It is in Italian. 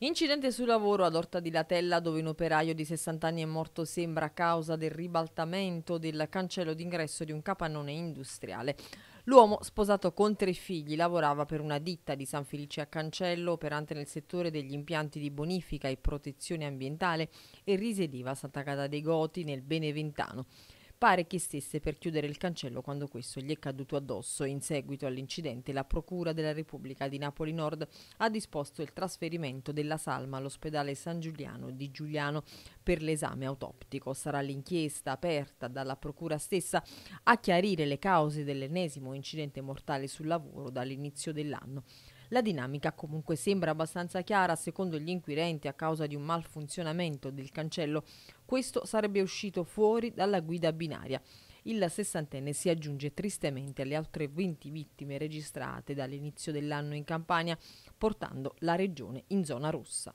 Incidente sul lavoro ad Orta di Latella dove un operaio di 60 anni è morto sembra a causa del ribaltamento del cancello d'ingresso di un capannone industriale. L'uomo, sposato con tre figli, lavorava per una ditta di San Felice a Cancello, operante nel settore degli impianti di bonifica e protezione ambientale e risiedeva a Santa Cata dei Goti nel Beneventano. Pare che stesse per chiudere il cancello quando questo gli è caduto addosso. In seguito all'incidente la Procura della Repubblica di Napoli Nord ha disposto il trasferimento della salma all'ospedale San Giuliano di Giuliano per l'esame autoptico. Sarà l'inchiesta aperta dalla Procura stessa a chiarire le cause dell'ennesimo incidente mortale sul lavoro dall'inizio dell'anno. La dinamica comunque sembra abbastanza chiara secondo gli inquirenti a causa di un malfunzionamento del cancello. Questo sarebbe uscito fuori dalla guida binaria. Il sessantenne si aggiunge tristemente alle altre 20 vittime registrate dall'inizio dell'anno in Campania, portando la regione in zona rossa.